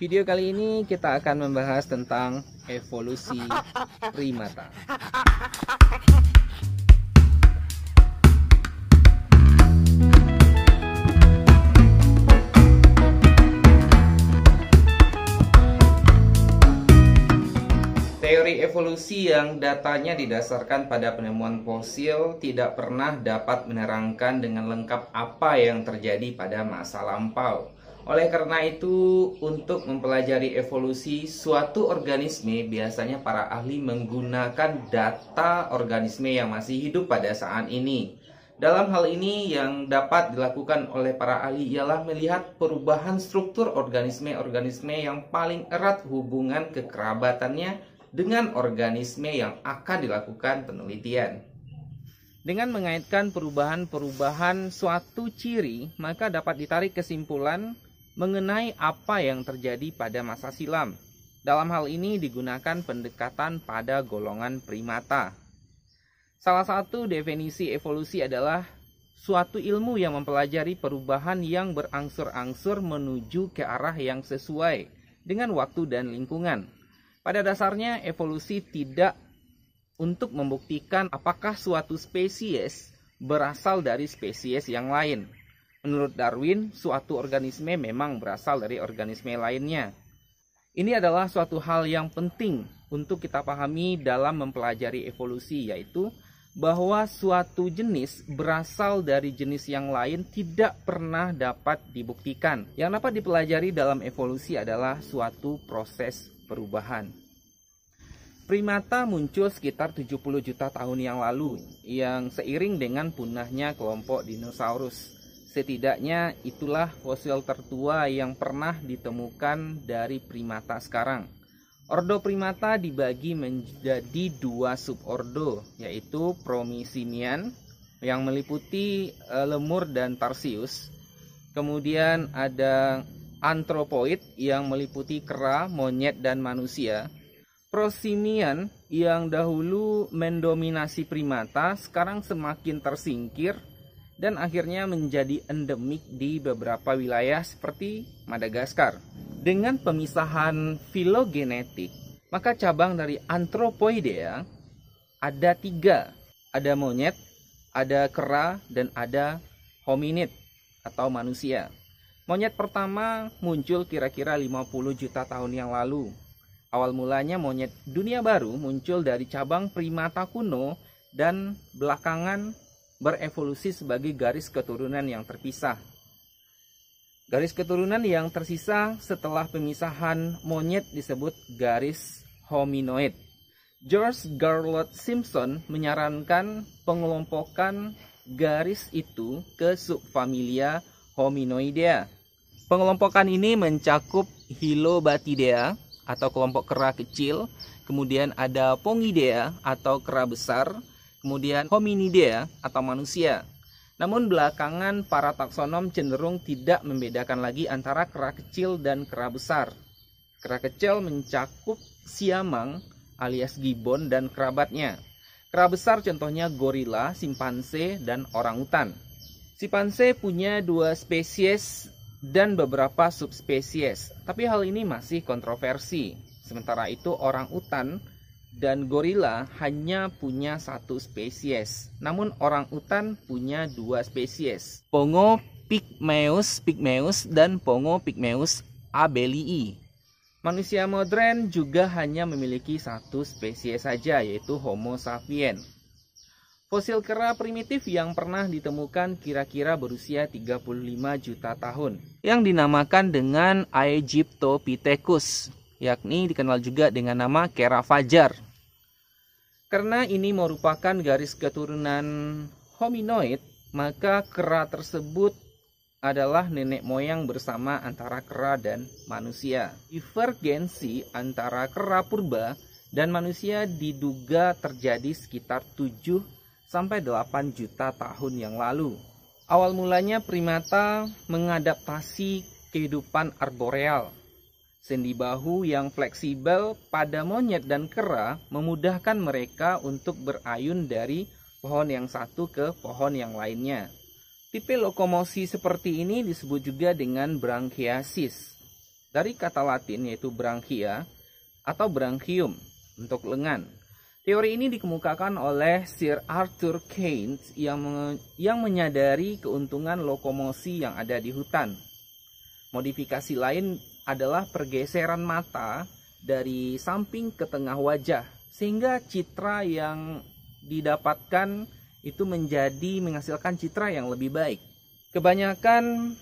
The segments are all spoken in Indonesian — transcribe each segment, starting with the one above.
Video kali ini kita akan membahas tentang evolusi primata. Teori evolusi yang datanya didasarkan pada penemuan fosil tidak pernah dapat menerangkan dengan lengkap apa yang terjadi pada masa lampau oleh karena itu, untuk mempelajari evolusi suatu organisme, biasanya para ahli menggunakan data organisme yang masih hidup pada saat ini. Dalam hal ini, yang dapat dilakukan oleh para ahli ialah melihat perubahan struktur organisme-organisme yang paling erat hubungan kekerabatannya dengan organisme yang akan dilakukan penelitian. Dengan mengaitkan perubahan-perubahan suatu ciri, maka dapat ditarik kesimpulan mengenai apa yang terjadi pada masa silam. Dalam hal ini digunakan pendekatan pada golongan primata. Salah satu definisi evolusi adalah suatu ilmu yang mempelajari perubahan yang berangsur-angsur menuju ke arah yang sesuai dengan waktu dan lingkungan. Pada dasarnya evolusi tidak untuk membuktikan apakah suatu spesies berasal dari spesies yang lain. Menurut Darwin, suatu organisme memang berasal dari organisme lainnya. Ini adalah suatu hal yang penting untuk kita pahami dalam mempelajari evolusi, yaitu bahwa suatu jenis berasal dari jenis yang lain tidak pernah dapat dibuktikan. Yang dapat dipelajari dalam evolusi adalah suatu proses perubahan. Primata muncul sekitar 70 juta tahun yang lalu, yang seiring dengan punahnya kelompok dinosaurus Setidaknya itulah fosil tertua yang pernah ditemukan dari primata sekarang. Ordo primata dibagi menjadi dua subordo, yaitu Promisinian yang meliputi e, lemur dan tarsius. Kemudian ada antropoid yang meliputi kera, monyet dan manusia. Prosimian yang dahulu mendominasi primata sekarang semakin tersingkir dan akhirnya menjadi endemik di beberapa wilayah seperti Madagaskar. Dengan pemisahan filogenetik, maka cabang dari Anthropoidea ya, ada tiga. Ada monyet, ada kera, dan ada hominid atau manusia. Monyet pertama muncul kira-kira 50 juta tahun yang lalu. Awal mulanya monyet dunia baru muncul dari cabang primata kuno dan belakangan berevolusi sebagai garis keturunan yang terpisah. Garis keturunan yang tersisa setelah pemisahan monyet disebut garis hominoid. George Garlot Simpson menyarankan pengelompokan garis itu ke subfamilia Hominoidea. Pengelompokan ini mencakup Hilobatidea atau kelompok kera kecil, kemudian ada Pongidea atau kera besar, kemudian hominidea ya, atau manusia. Namun belakangan para taksonom cenderung tidak membedakan lagi antara kera kecil dan kera besar. Kera kecil mencakup siamang alias gibbon dan kerabatnya. Kera besar contohnya gorila, simpanse, dan orang orangutan. Simpanse punya dua spesies dan beberapa subspesies, tapi hal ini masih kontroversi. Sementara itu orang utan dan gorila hanya punya satu spesies. Namun orang utan punya dua spesies. Pongo pygmeus pygmeus dan Pongo pygmeus abelii. Manusia modern juga hanya memiliki satu spesies saja yaitu Homo sapiens. Fosil kera primitif yang pernah ditemukan kira-kira berusia 35 juta tahun yang dinamakan dengan Aegyptopithecus yakni dikenal juga dengan nama Kera Fajar. Karena ini merupakan garis keturunan hominoid, maka kera tersebut adalah nenek moyang bersama antara kera dan manusia. Divergensi antara kera purba dan manusia diduga terjadi sekitar 7 sampai 8 juta tahun yang lalu. Awal mulanya primata mengadaptasi kehidupan arboreal Sendi bahu yang fleksibel pada monyet dan kera memudahkan mereka untuk berayun dari pohon yang satu ke pohon yang lainnya. Tipe lokomosi seperti ini disebut juga dengan branchiasis. Dari kata Latin yaitu branchia atau branchium untuk lengan. Teori ini dikemukakan oleh Sir Arthur Keynes yang, men yang menyadari keuntungan lokomosi yang ada di hutan. Modifikasi lain adalah pergeseran mata dari samping ke tengah wajah sehingga citra yang didapatkan itu menjadi menghasilkan citra yang lebih baik. Kebanyakan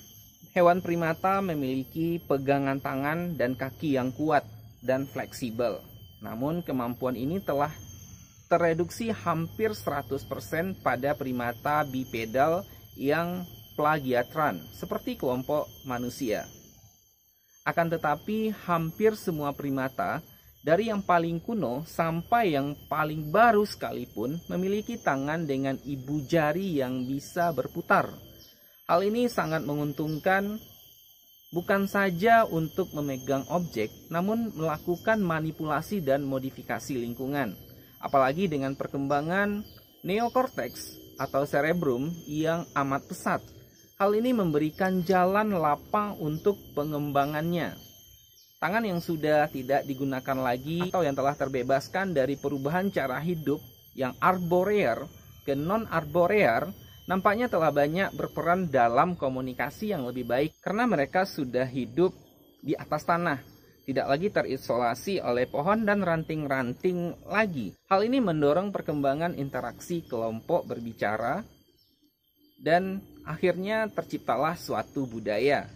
hewan primata memiliki pegangan tangan dan kaki yang kuat dan fleksibel. Namun kemampuan ini telah tereduksi hampir 100% pada primata bipedal yang plagiatran seperti kelompok manusia. Akan tetapi hampir semua primata dari yang paling kuno sampai yang paling baru sekalipun memiliki tangan dengan ibu jari yang bisa berputar. Hal ini sangat menguntungkan bukan saja untuk memegang objek, namun melakukan manipulasi dan modifikasi lingkungan. Apalagi dengan perkembangan neokortex atau cerebrum yang amat pesat Hal ini memberikan jalan lapang untuk pengembangannya. Tangan yang sudah tidak digunakan lagi atau yang telah terbebaskan dari perubahan cara hidup yang arborear ke non-arborear nampaknya telah banyak berperan dalam komunikasi yang lebih baik karena mereka sudah hidup di atas tanah, tidak lagi terisolasi oleh pohon dan ranting-ranting lagi. Hal ini mendorong perkembangan interaksi kelompok berbicara dan akhirnya terciptalah suatu budaya.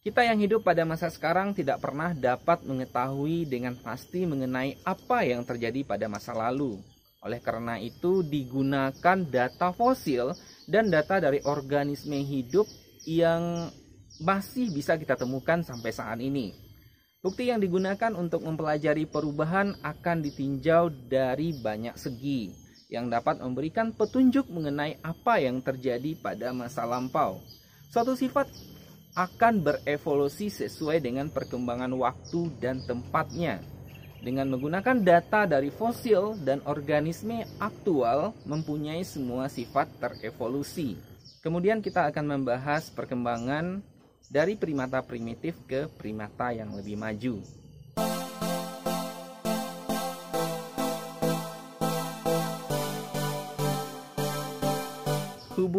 Kita yang hidup pada masa sekarang tidak pernah dapat mengetahui dengan pasti mengenai apa yang terjadi pada masa lalu. Oleh karena itu, digunakan data fosil dan data dari organisme hidup yang masih bisa kita temukan sampai saat ini. Bukti yang digunakan untuk mempelajari perubahan akan ditinjau dari banyak segi yang dapat memberikan petunjuk mengenai apa yang terjadi pada masa lampau. Suatu sifat akan berevolusi sesuai dengan perkembangan waktu dan tempatnya. Dengan menggunakan data dari fosil dan organisme aktual mempunyai semua sifat terevolusi. Kemudian kita akan membahas perkembangan dari primata primitif ke primata yang lebih maju.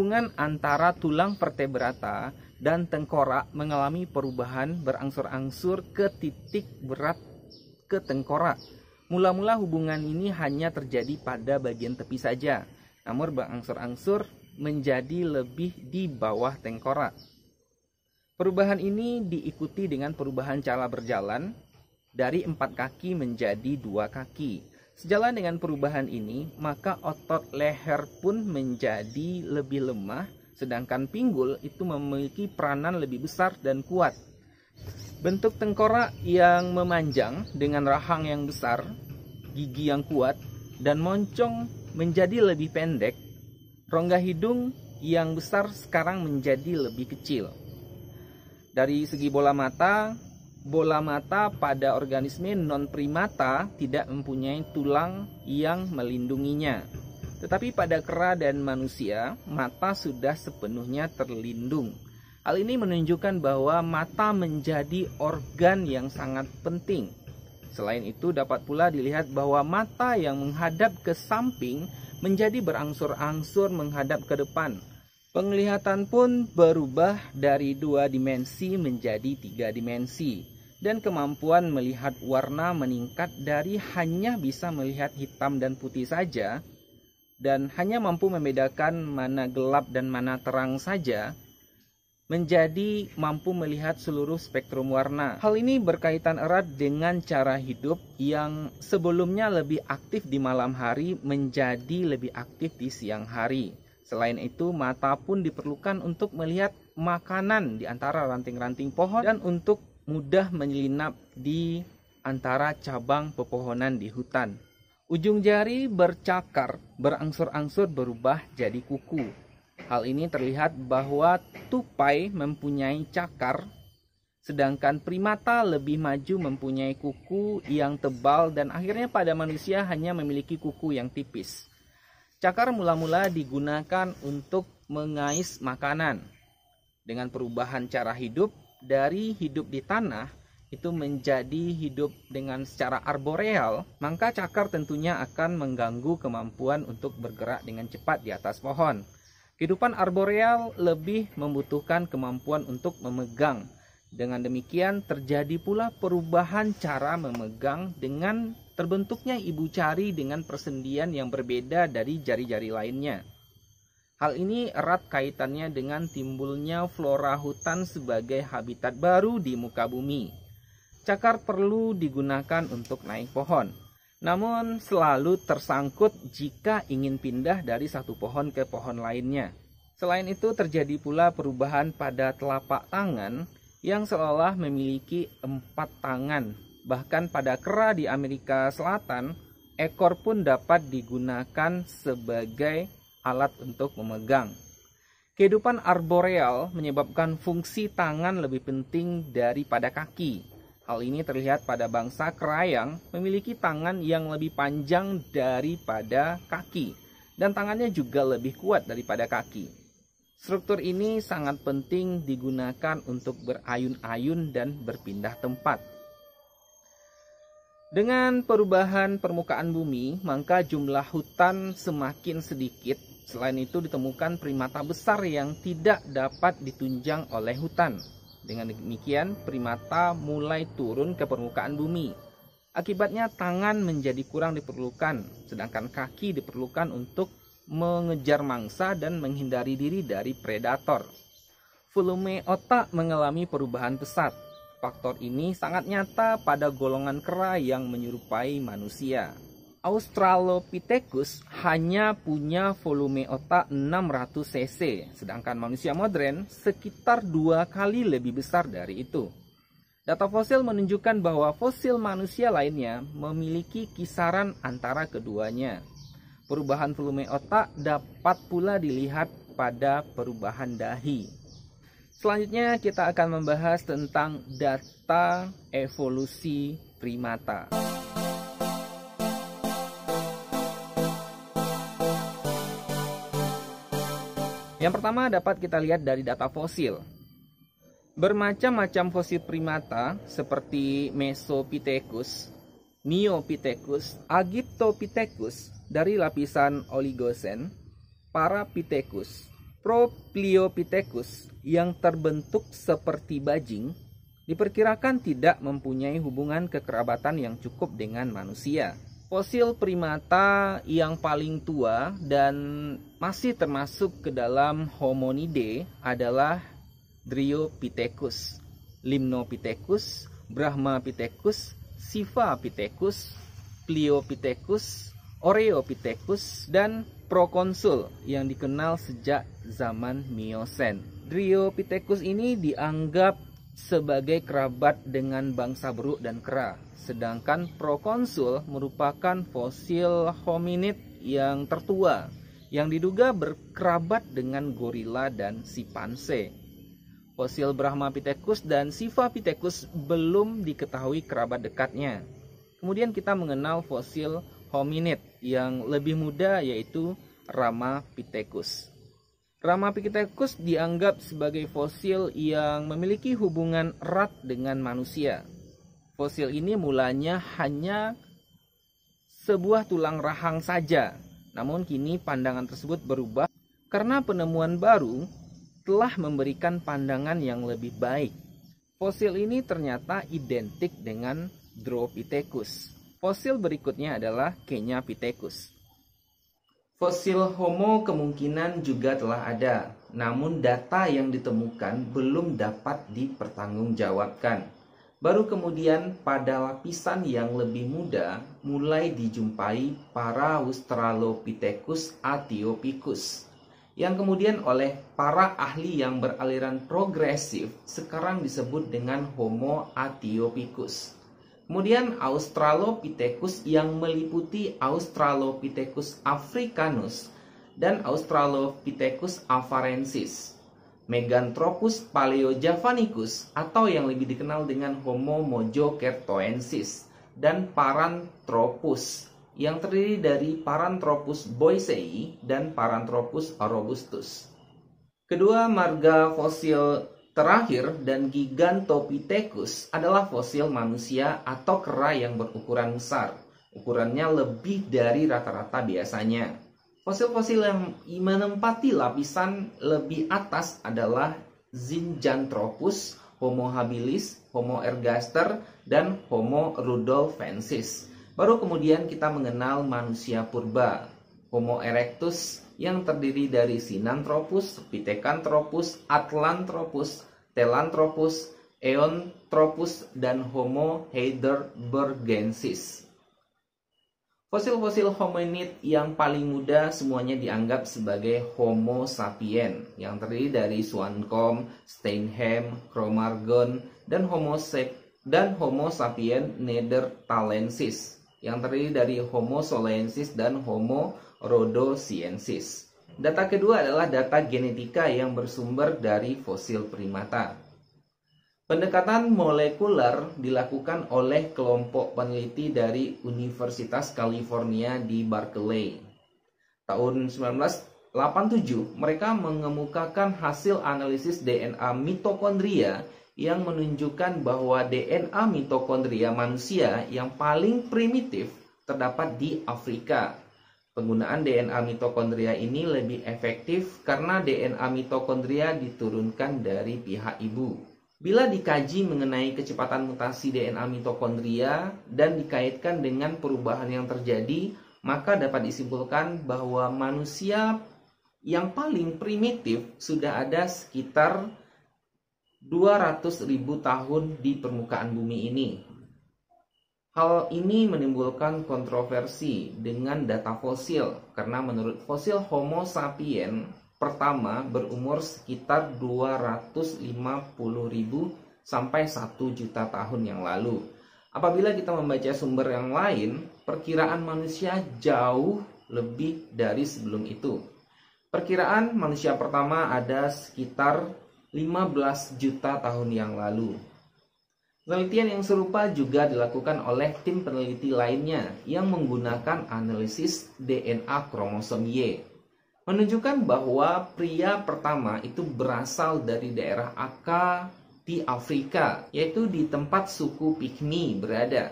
Hubungan antara tulang vertebrata dan tengkorak mengalami perubahan berangsur-angsur ke titik berat ke tengkorak. Mula-mula hubungan ini hanya terjadi pada bagian tepi saja, namun berangsur-angsur menjadi lebih di bawah tengkorak. Perubahan ini diikuti dengan perubahan cara berjalan dari empat kaki menjadi dua kaki, Sejalan dengan perubahan ini, maka otot leher pun menjadi lebih lemah, sedangkan pinggul itu memiliki peranan lebih besar dan kuat. Bentuk tengkorak yang memanjang dengan rahang yang besar, gigi yang kuat, dan moncong menjadi lebih pendek, rongga hidung yang besar sekarang menjadi lebih kecil. Dari segi bola mata, bola mata pada organisme non-primata tidak mempunyai tulang yang melindunginya. Tetapi pada kera dan manusia, mata sudah sepenuhnya terlindung. Hal ini menunjukkan bahwa mata menjadi organ yang sangat penting. Selain itu, dapat pula dilihat bahwa mata yang menghadap ke samping menjadi berangsur-angsur menghadap ke depan. Penglihatan pun berubah dari dua dimensi menjadi tiga dimensi, dan kemampuan melihat warna meningkat dari hanya bisa melihat hitam dan putih saja, dan hanya mampu membedakan mana gelap dan mana terang saja, menjadi mampu melihat seluruh spektrum warna. Hal ini berkaitan erat dengan cara hidup yang sebelumnya lebih aktif di malam hari menjadi lebih aktif di siang hari. Selain itu, mata pun diperlukan untuk melihat makanan di antara ranting-ranting pohon dan untuk mudah menyelinap di antara cabang pepohonan di hutan. Ujung jari bercakar, berangsur-angsur berubah jadi kuku. Hal ini terlihat bahwa tupai mempunyai cakar, sedangkan primata lebih maju mempunyai kuku yang tebal dan akhirnya pada manusia hanya memiliki kuku yang tipis. Cakar mula-mula digunakan untuk mengais makanan. Dengan perubahan cara hidup dari hidup di tanah itu menjadi hidup dengan secara arboreal, maka cakar tentunya akan mengganggu kemampuan untuk bergerak dengan cepat di atas pohon. Kehidupan arboreal lebih membutuhkan kemampuan untuk memegang. Dengan demikian terjadi pula perubahan cara memegang dengan Terbentuknya ibu cari dengan persendian yang berbeda dari jari-jari lainnya. Hal ini erat kaitannya dengan timbulnya flora hutan sebagai habitat baru di muka bumi. Cakar perlu digunakan untuk naik pohon, namun selalu tersangkut jika ingin pindah dari satu pohon ke pohon lainnya. Selain itu terjadi pula perubahan pada telapak tangan yang seolah memiliki empat tangan Bahkan pada kera di Amerika Selatan, ekor pun dapat digunakan sebagai alat untuk memegang. Kehidupan arboreal menyebabkan fungsi tangan lebih penting daripada kaki. Hal ini terlihat pada bangsa kera memiliki tangan yang lebih panjang daripada kaki dan tangannya juga lebih kuat daripada kaki. Struktur ini sangat penting digunakan untuk berayun-ayun dan berpindah tempat. Dengan perubahan permukaan bumi, maka jumlah hutan semakin sedikit. Selain itu ditemukan primata besar yang tidak dapat ditunjang oleh hutan. Dengan demikian, primata mulai turun ke permukaan bumi. Akibatnya tangan menjadi kurang diperlukan, sedangkan kaki diperlukan untuk mengejar mangsa dan menghindari diri dari predator. Volume otak mengalami perubahan pesat, Faktor ini sangat nyata pada golongan kera yang menyerupai manusia. Australopithecus hanya punya volume otak 600 cc, sedangkan manusia modern sekitar dua kali lebih besar dari itu. Data fosil menunjukkan bahwa fosil manusia lainnya memiliki kisaran antara keduanya. Perubahan volume otak dapat pula dilihat pada perubahan dahi. Selanjutnya kita akan membahas tentang data evolusi primata. Yang pertama dapat kita lihat dari data fosil. Bermacam-macam fosil primata seperti Mesopithecus, Neopithecus, Agiptopithecus dari lapisan Oligosen, Parapithecus, Propliopithecus yang terbentuk seperti bajing diperkirakan tidak mempunyai hubungan kekerabatan yang cukup dengan manusia. Fosil primata yang paling tua dan masih termasuk ke dalam homonidae adalah Dryopithecus, Limnopithecus, Brahmapithecus, Sivapithecus, Pliopithecus, Oreopithecus, dan Prokonsul yang dikenal sejak zaman Miosen. Dryopithecus ini dianggap sebagai kerabat dengan bangsa beruk dan kera, sedangkan prokonsul merupakan fosil hominid yang tertua yang diduga berkerabat dengan gorila dan simpanse. Fosil Brahmapithecus dan Sivapithecus belum diketahui kerabat dekatnya. Kemudian kita mengenal fosil hominid yang lebih muda yaitu Ramapithecus. Ramapithecus dianggap sebagai fosil yang memiliki hubungan erat dengan manusia. Fosil ini mulanya hanya sebuah tulang rahang saja, namun kini pandangan tersebut berubah karena penemuan baru telah memberikan pandangan yang lebih baik. Fosil ini ternyata identik dengan Dropithecus. Fosil berikutnya adalah Kenyapithecus. Fosil Homo kemungkinan juga telah ada, namun data yang ditemukan belum dapat dipertanggungjawabkan. Baru kemudian pada lapisan yang lebih muda mulai dijumpai para Australopithecus atiopicus yang kemudian oleh para ahli yang beraliran progresif sekarang disebut dengan Homo atiopicus. Kemudian Australopithecus yang meliputi Australopithecus africanus dan Australopithecus afarensis, Meganthropus paleojavanicus atau yang lebih dikenal dengan Homo mojokertoensis dan Paranthropus yang terdiri dari Paranthropus boisei dan Paranthropus robustus. Kedua marga fosil Terakhir dan Gigantopithecus adalah fosil manusia atau kera yang berukuran besar. Ukurannya lebih dari rata-rata biasanya. Fosil-fosil yang menempati lapisan lebih atas adalah Zinjanthropus, Homo habilis, Homo ergaster, dan Homo rudolfensis. Baru kemudian kita mengenal manusia purba, Homo erectus yang terdiri dari Sinanthropus, Pithecanthropus, Atlanthropus, Telanthropus, Eontropus, dan Homo heidelbergensis. Fosil-fosil hominid yang paling muda semuanya dianggap sebagai Homo sapien, yang terdiri dari Steinheim, cro Cromargon, dan Homo sep dan Homo sapien neanderthalensis yang terdiri dari Homo solensis dan Homo rhodesiensis. Data kedua adalah data genetika yang bersumber dari fosil primata. Pendekatan molekuler dilakukan oleh kelompok peneliti dari Universitas California di Berkeley. Tahun 1987, mereka mengemukakan hasil analisis DNA mitokondria yang menunjukkan bahwa DNA mitokondria manusia yang paling primitif terdapat di Afrika, Penggunaan DNA mitokondria ini lebih efektif karena DNA mitokondria diturunkan dari pihak ibu. Bila dikaji mengenai kecepatan mutasi DNA mitokondria dan dikaitkan dengan perubahan yang terjadi, maka dapat disimpulkan bahwa manusia yang paling primitif sudah ada sekitar 200.000 tahun di permukaan bumi ini. Hal ini menimbulkan kontroversi dengan data fosil karena menurut fosil Homo sapiens pertama berumur sekitar 250.000 sampai 1 juta tahun yang lalu. Apabila kita membaca sumber yang lain, perkiraan manusia jauh lebih dari sebelum itu. Perkiraan manusia pertama ada sekitar 15 juta tahun yang lalu Penelitian yang serupa juga dilakukan oleh tim peneliti lainnya yang menggunakan analisis DNA kromosom Y. Menunjukkan bahwa pria pertama itu berasal dari daerah Aka di Afrika, yaitu di tempat suku Pygmy berada.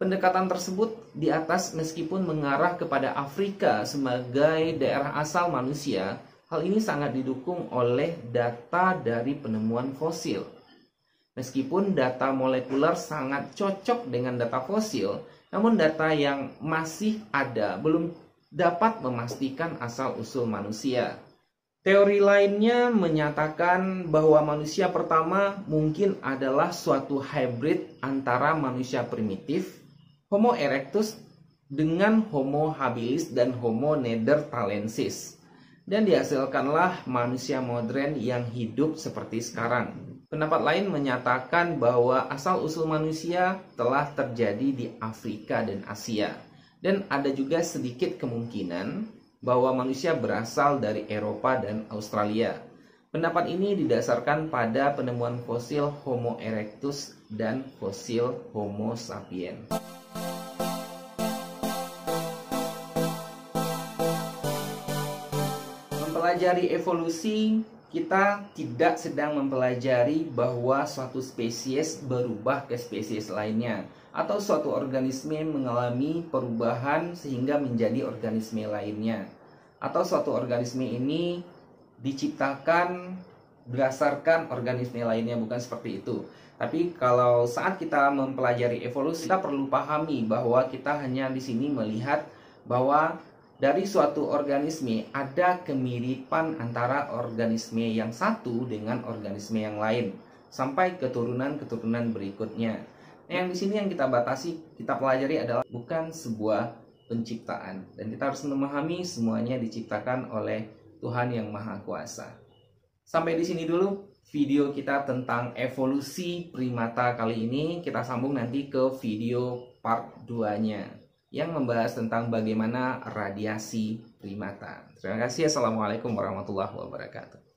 Pendekatan tersebut di atas meskipun mengarah kepada Afrika sebagai daerah asal manusia, hal ini sangat didukung oleh data dari penemuan fosil. Meskipun data molekuler sangat cocok dengan data fosil, namun data yang masih ada belum dapat memastikan asal-usul manusia. Teori lainnya menyatakan bahwa manusia pertama mungkin adalah suatu hybrid antara manusia primitif, Homo erectus, dengan Homo habilis dan Homo neanderthalensis, Dan dihasilkanlah manusia modern yang hidup seperti sekarang. Pendapat lain menyatakan bahwa asal-usul manusia telah terjadi di Afrika dan Asia. Dan ada juga sedikit kemungkinan bahwa manusia berasal dari Eropa dan Australia. Pendapat ini didasarkan pada penemuan fosil Homo erectus dan fosil Homo sapiens. Mempelajari evolusi kita tidak sedang mempelajari bahwa suatu spesies berubah ke spesies lainnya atau suatu organisme mengalami perubahan sehingga menjadi organisme lainnya atau suatu organisme ini diciptakan berdasarkan organisme lainnya bukan seperti itu. Tapi kalau saat kita mempelajari evolusi kita perlu pahami bahwa kita hanya di sini melihat bahwa dari suatu organisme ada kemiripan antara organisme yang satu dengan organisme yang lain sampai keturunan-keturunan berikutnya. Nah, yang di sini yang kita batasi, kita pelajari adalah bukan sebuah penciptaan dan kita harus memahami semuanya diciptakan oleh Tuhan yang Maha Kuasa. Sampai di sini dulu video kita tentang evolusi primata kali ini. Kita sambung nanti ke video part 2-nya yang membahas tentang bagaimana radiasi primata. Terima kasih. Assalamualaikum warahmatullahi wabarakatuh.